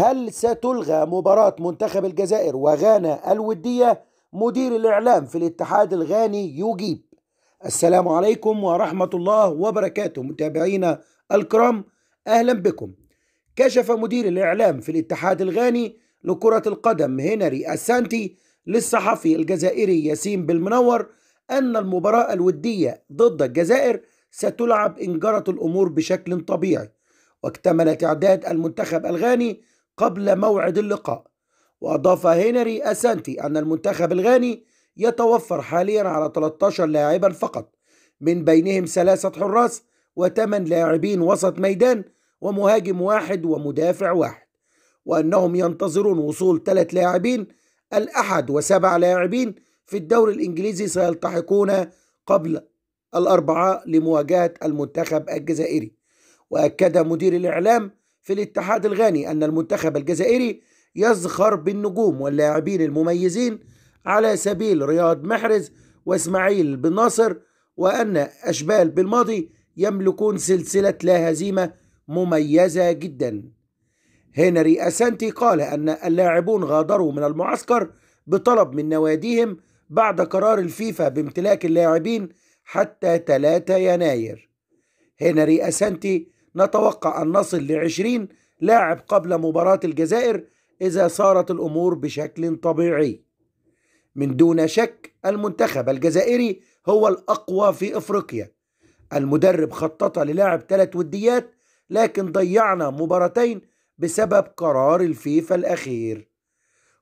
هل ستلغى مباراة منتخب الجزائر وغانا الودية مدير الإعلام في الاتحاد الغاني يجيب السلام عليكم ورحمة الله وبركاته متابعينا الكرام أهلا بكم كشف مدير الإعلام في الاتحاد الغاني لكرة القدم هنري أسانتي للصحفي الجزائري ياسين بالمنور أن المباراة الودية ضد الجزائر ستلعب إن جرت الأمور بشكل طبيعي واكتمل تعداد المنتخب الغاني قبل موعد اللقاء وأضاف هنري أسانتي أن المنتخب الغاني يتوفر حاليا على 13 لاعبا فقط من بينهم ثلاثة حراس وثمان لاعبين وسط ميدان ومهاجم واحد ومدافع واحد وأنهم ينتظرون وصول ثلاث لاعبين الأحد وسبع لاعبين في الدوري الإنجليزي سيلتحقون قبل الأربعاء لمواجهة المنتخب الجزائري وأكد مدير الإعلام في الاتحاد الغاني أن المنتخب الجزائري يزخر بالنجوم واللاعبين المميزين على سبيل رياض محرز واسماعيل بن ناصر وأن أشبال بالماضي يملكون سلسلة لا هزيمة مميزة جدا هنري أسانتي قال أن اللاعبون غادروا من المعسكر بطلب من نواديهم بعد قرار الفيفا بامتلاك اللاعبين حتى 3 يناير هنري أسانتي نتوقع أن نصل لعشرين لاعب قبل مباراة الجزائر إذا صارت الأمور بشكل طبيعي من دون شك المنتخب الجزائري هو الأقوى في أفريقيا المدرب خطط للعب ثلاث وديات لكن ضيعنا مباراتين بسبب قرار الفيفا الأخير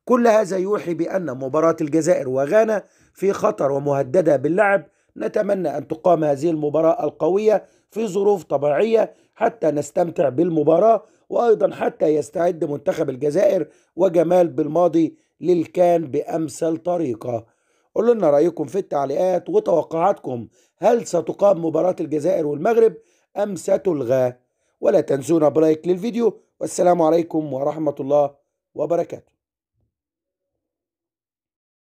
كل هذا يوحي بأن مباراة الجزائر وغانا في خطر ومهددة باللعب نتمنى أن تقام هذه المباراة القوية في ظروف طبيعية حتى نستمتع بالمباراة وأيضا حتى يستعد منتخب الجزائر وجمال بالماضي للكان بأمثل طريقة قولوا لنا رأيكم في التعليقات وتوقعاتكم هل ستقام مباراة الجزائر والمغرب أم ستلغى ولا تنسونا بلايك للفيديو والسلام عليكم ورحمة الله وبركاته